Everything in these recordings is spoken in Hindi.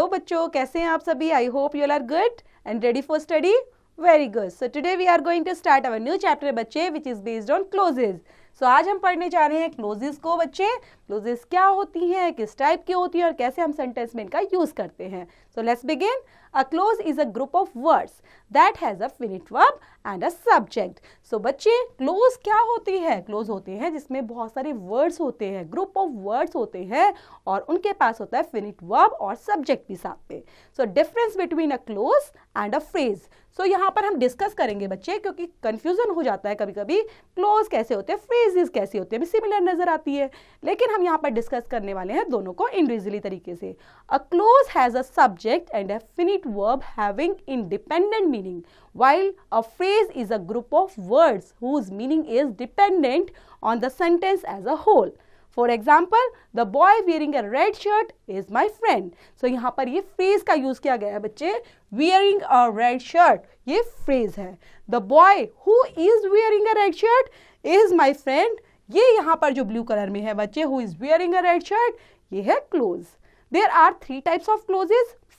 हेलो बच्चों कैसे हैं आप सभी I hope you are good and ready for study very good so today we are going to start our new chapter बच्चे which is based on clauses so आज हम पढ़ने जा रहे हैं क्लोजेज को बच्चे क्लोजेज क्या होती हैं किस टाइप की होती है और कैसे हम सेंटेंस में इनका यूज करते हैं so let's begin A clause is a group of words that has a finite verb and a subject. So बच्चे clause क्या होती है Clause होते हैं जिसमें बहुत सारे words होते हैं group of words होते हैं और उनके पास होता है finite verb और subject भी साथ में So difference between a clause and a phrase. so, यहाँ पर हम discuss करेंगे बच्चे क्योंकि confusion हो जाता है कभी कभी clause कैसे होते हैं phrases कैसे होते हैं similar नज़र आती है लेकिन हम यहाँ पर discuss करने वाले हैं दोनों को individually तरीके से A clause has a subject and a finite verb having independent meaning while a phrase is a group of words whose meaning is dependent on the sentence as a whole. For example, the boy wearing a red shirt is my friend. So, यहाँ पर ये phrase का use किया wearing a red shirt ये phrase है. The boy who is wearing a red shirt is my friend. ये यहाँ पर जो blue color who is wearing a red shirt ये है clothes. There are three types of clothes.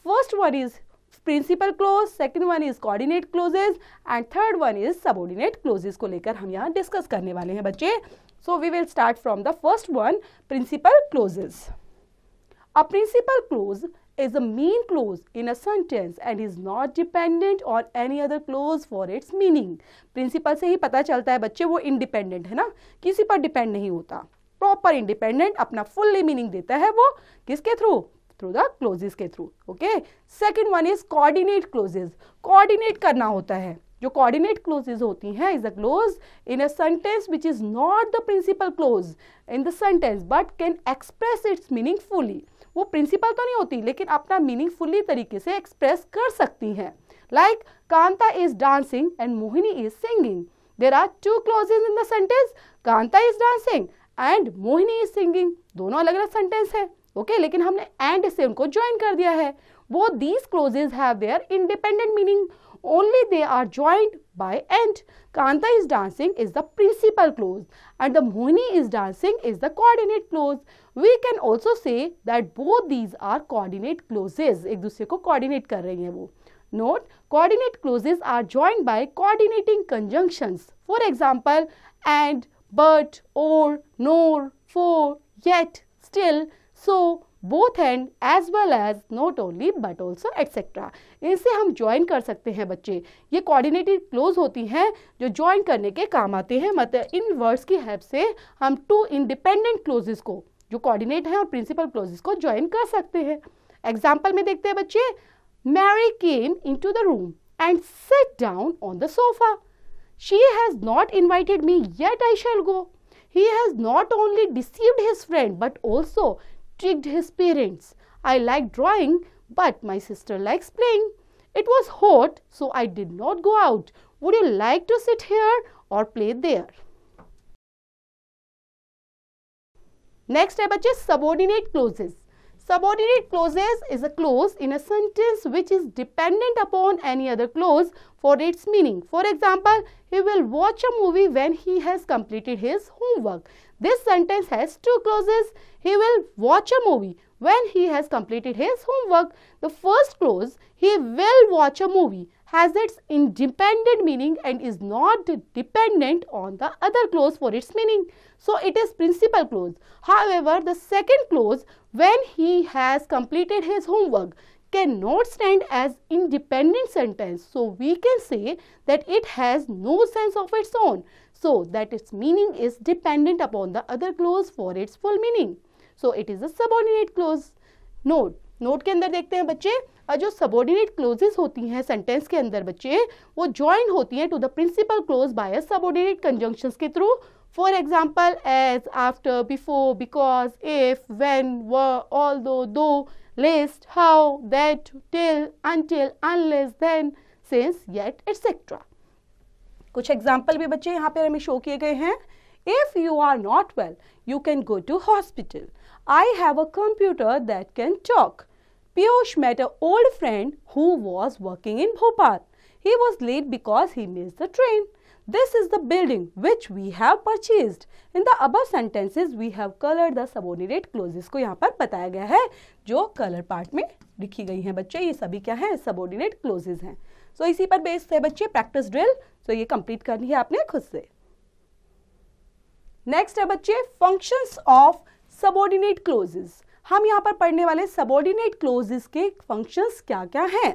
First one is principal clause second one is coordinate clauses and third one is subordinate clauses को लेकर हम यहाँ डिस्कस करने वाले हैं बच्चे so we will start from the first one principal clauses a principal clause is a main clause in a sentence and is not dependent on any other clause for its meaning principal से ही पता चलता है बच्चे वो इंडिपेंडेंट है ना किसी पर डिपेंड नहीं होता प्रॉपर इंडिपेंडेंट अपना फुल्ली मीनिंग देता है वो किसके थ्रू थ्रू द क्लोजेस के through okay second one is coordinate clauses coordinate करना होता है जो कोऑर्डिनेट क्लोजेज होती हैं is a clause in a sentence which is not the principal clause in the sentence but can express its meaning fully वो प्रिंसिपल तो नहीं होती लेकिन अपना मीनिंग फुली तरीके से एक्सप्रेस कर सकती हैं like Kanta is dancing and Mohini is singing there are two clauses in the sentence Kanta is dancing and Mohini is singing दोनों अलग अलग सेंटेंस है ओके okay? लेकिन हमने एंड से उनको ज्वाइन कर दिया है वो these clauses have their independent meaning only they are joint by and Kanta is dancing is the principal clause and the Mohini is dancing is the coordinate clause we can also say that both these are coordinate clauses एक दूसरे को कोऑर्डिनेट कर रही हैं वो note coordinate clauses are join by coordinating conjunction for example and but or nor for yet still so both hand as well as not only but also etcetera इनसे हम ज्वाइन कर सकते हैं बच्चे ये कोऑर्डिनेटेड क्लोज होती हैं जो ज्वाइन करने के काम आते हैं मतलब इन वर्ड्स की हेल्प से हम टू इंडिपेंडेंट क्लोजेस को जो कोऑर्डिनेट हैं और प्रिंसिपल क्लोजेस को ज्वाइन कर सकते हैं एग्जाम्पल में देखते हैं बच्चे Mary came into the room and set down on the sofa she has not invited me yet I shall go he has not only deceived his friend but also tricked his parents. I like drawing, but my sister likes playing. It was hot, so I did not go out. Would you like to sit here or play there? Next, I बच्चे subordinate clauses. Subordinate clauses is a clause in a sentence which is dependent upon any other clause for its meaning. For example, he will watch a movie when he has completed his homework. This sentence has two clauses. He will watch a movie when he has completed his homework. The first clause, he will watch a movie has its independent meaning and is not dependent on the other clause for its meaning. So it is principal clause. However, the second clause when he has completed his homework cannot stand as independent sentence. So we can say that it has no sense of its own. So that its meaning is dependent upon the other clause for its full meaning. So it is a subordinate clause. Note note के अंदर देखते हैं बच्चे जो सबोर्डिनेट क्लोजेस होती हैं सेंटेंस के अंदर बच्चे वो ज्वाइन होती हैं to the principal clause by subordinate conjunctions के through for example as after before because if when व although though list, how that till until unless then since yet etcetera कुछ एग्जाम्पल भी बच्चे यहाँ पर हमें शो किए गए हैं if you are not well you can go to hospital I have a computer that can talk Piyush met an old friend who was working in Bhopal. He was late because he missed the train. This is the building which we have purchased. In the above sentences we have colored the subordinate clauses को यहाँ पर बताया गया है जो color part में लिखी गई हैं बच्चे ये सभी क्या हैं subordinate clauses हैं so, इसी पर बेस्ड है बच्चे practice drill. So ये complete करनी है आपने खुद से Next है बच्चे functions of subordinate clauses. हम यहाँ पर पढ़ने वाले सबोर्डिनेट क्लोजेस के फंक्शंस क्या क्या हैं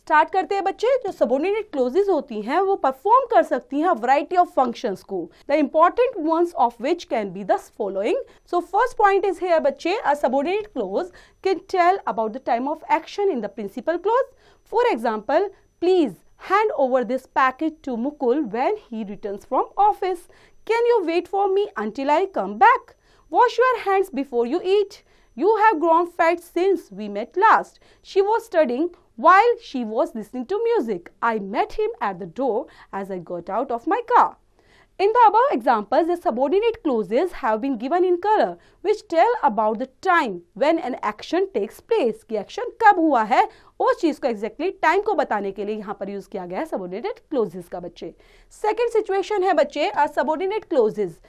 स्टार्ट करते हैं बच्चे जो सबोर्डिनेट क्लोजेस होती हैं वो परफॉर्म कर सकती हैं वैरायटी ऑफ फंक्शंस को the important ones of which can be the following so first point is here बच्चे a subordinate clause can tell about the time of action in the principal clause for example please hand over this package to Mukul when he return from office can you wait for me until I come back wash your hands before you eat You have grown fat since we met last. She was studying while she was listening to music. I met him at the door as I got out of my car. In the above examples, the subordinate clauses have been given in color, which tell about the time when an action takes place. कि action कब हुआ है उस चीज़ को exactly time को बताने के लिए यहाँ पर use किया गया है subordinate clauses का बच्चे Second situation है बच्चे are subordinate clauses.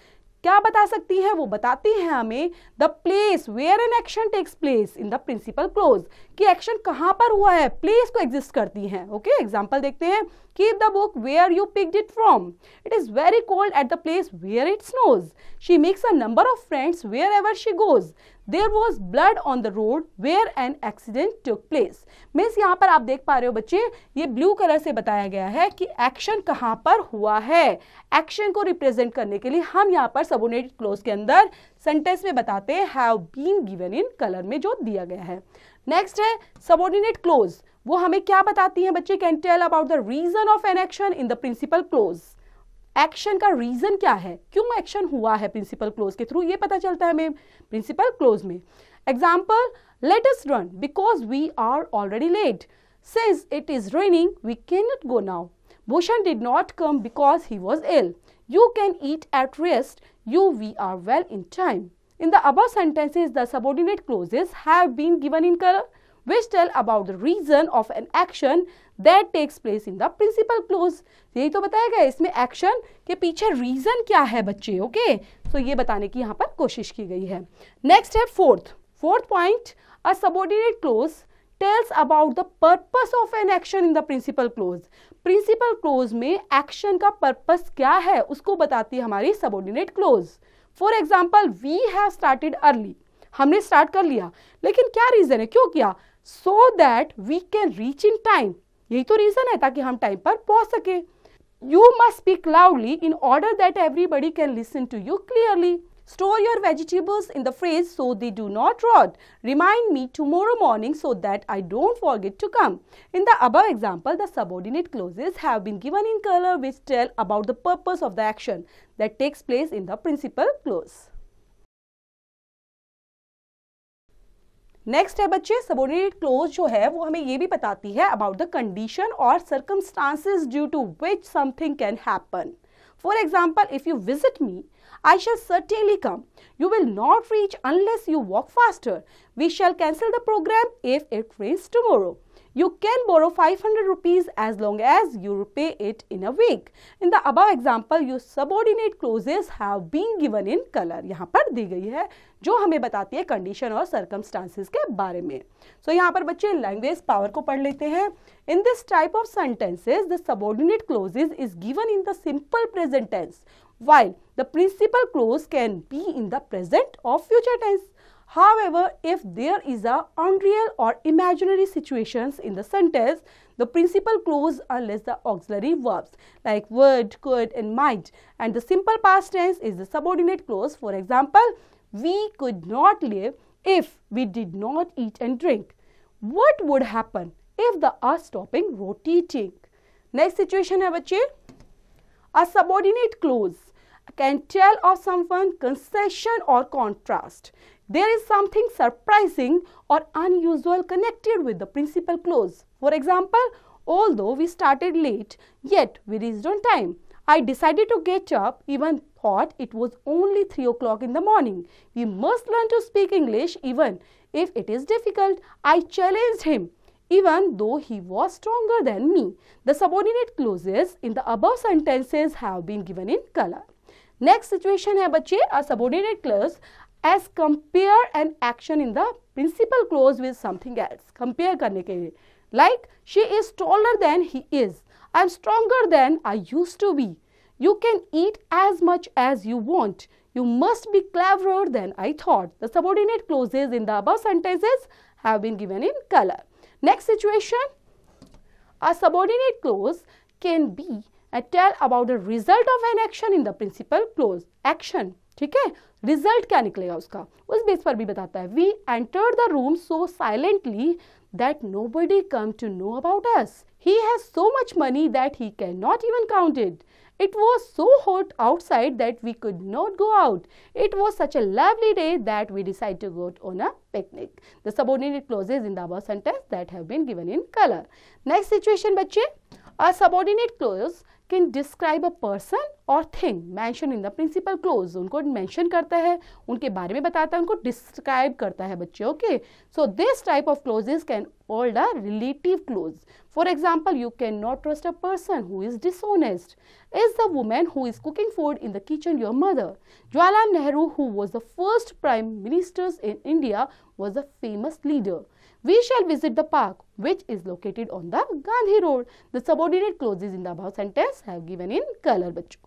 क्या बता सकती है वो बताती है हमें the place where an action takes place in the principal clause कि एक्शन कहाँ पर हुआ है प्लेस को एग्जिस्ट करती है ओके okay? एग्जाम्पल देखते हैं keep the book where you pick it from it is very cold at the place where it snows she makes a number of friends wherever she goes there was blood on the road where an accident took place means यहाँ पर आप देख पा रहे हो बच्चे ये ब्लू कलर से बताया गया है कि एक्शन कहाँ पर हुआ है एक्शन को रिप्रेजेंट करने के लिए हम यहाँ पर सबोनेटेड क्लोज के अंदर सेंटेंस में बताते हैं have been given in colour में जो दिया गया है नेक्स्ट है सबोर्डिनेट क्लोज वो हमें क्या बताती है बच्चे can tell about the reason of an action in the principal clause action का रीजन क्या है क्यों एक्शन हुआ है प्रिंसिपल क्लोज के थ्रू ये पता चलता है हमें प्रिंसिपल क्लोज में example latest run because we are already late says it is raining we can not go now Bhushan did not come because he was ill you can eat at rest you we are well in time in the about sentences the subordinate clauses have been given in colour which tell about the reason of an action that takes place in the principal close यही तो बताया गया इसमें एक्शन के पीछे रीजन क्या है बच्चे ओके तो ये बताने की यहाँ पर कोशिश की गई है नेक्स्ट है fourth fourth point a subordinate clause tells about the purpose of an action in the principal clause principal clause में एक्शन का पर्पज क्या है उसको बताती है हमारी subordinate clause for example we have started early हमने स्टार्ट कर लिया लेकिन क्या रीजन है क्यों किया so that we can reach in time यही तो रीजन है ताकि हम टाइम पर पहुंच सके you must speak loudly in order that everybody can listen to you clearly store your vegetables in the fridge so they do not rot remind me tomorrow morning so that I don't forget to come in the above example the subordinate clauses have colour which tell about the purpose of the action that takes place in the principal clause next है बच्चे सबोर्डिनेट क्लोज जो है वो हमें ये भी बताती है about the condition or circumstances due to which something can happen for example if you visit me I shall certainly come. You will not reach unless you walk faster. We shall cancel the program if it rains tomorrow. You can borrow 500 rupees as long as you repay it in a week. In the above example, your subordinate clauses have been given in color. yahan par di gayi hai jo hame batati hai condition और circumstances ke bare mein so, yahan par bachche language power ko पढ़ lete hain in this type of sentences the subordinate clauses is given in the simple present tense while the principal clause can be in the present or future tense. However, if there is a unreal or imaginary situations in the sentence, the principal clause unless the auxiliary verbs like would, could and might and the simple past tense is the subordinate clause. For example, we could not live if we did not eat and drink. What would happen if the are stopping rotating? Next situation hai A subordinate clause can tell of someone concession or contrast. There is something surprising or unusual connected with the principal clause. For example, although we started late, yet we reached on time. I decided to get up even thought it was only 3 o'clock in the morning. We must learn to speak English even if it is difficult. I challenged him even though he was stronger than me. The subordinate clauses in the above sentences have been given in color. Next situation, a subordinate clause. As compare an action in the principal clause with something else, compare करने के लिए like she is taller than he is, I'm stronger than I used to be, you can eat as much as you want, you must be cleverer than I thought. The subordinate clauses in the above sentences have been given in color. Next situation, a subordinate clause can be a tell about the result of an action in the principal clause. Action ठीक है रिजल्ट क्या निकलेगा उसका उस बेस पर भी बताता है we enter the room so silently that nobody come to know about us he has so much money that he can not even counted it was so hot outside that we could not go out it was such a lovely day that we decide to go on a picnic the subordinate clauses in the sentence that have been given in colour next situation बच्चे a subordinate clause can describe a person or thing mention in the principal clause उनको मैंशन करता है उनके बारे में बताता है उनको डिस्क्राइब करता है बच्चे okay so this type of clauses can old a relative clause for example you can not trust a person who is dishonest is the women who is cooking food in the kitchen your mother Jawaharlal Nehru who was the first prime ministers in India was a famous leader We shall visit the park which is located on the Gandhi Road. The subordinate clauses in the above sentence have given in color बच्चों.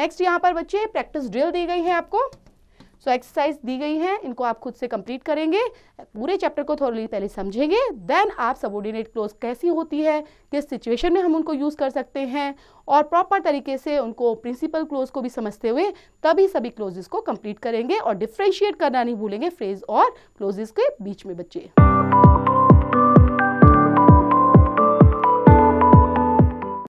Next, यहाँ पर बच्चे प्रैक्टिस ड्रिल दी गई है आपको सो एक्सरसाइज दी गई हैं इनको आप खुद से कंप्लीट करेंगे पूरे चैप्टर को थोड़ी पहले समझेंगे देन आप सबोर्डिनेट क्लोज कैसी होती है किस सिचुएशन में हम उनको यूज़ कर सकते हैं और प्रॉपर तरीके से उनको प्रिंसिपल क्लोज को भी समझते हुए तभी सभी क्लोजेस को कंप्लीट करेंगे और डिफ्रेंशिएट करना नहीं भूलेंगे फ्रेज और क्लोजेस के बीच में बच्चे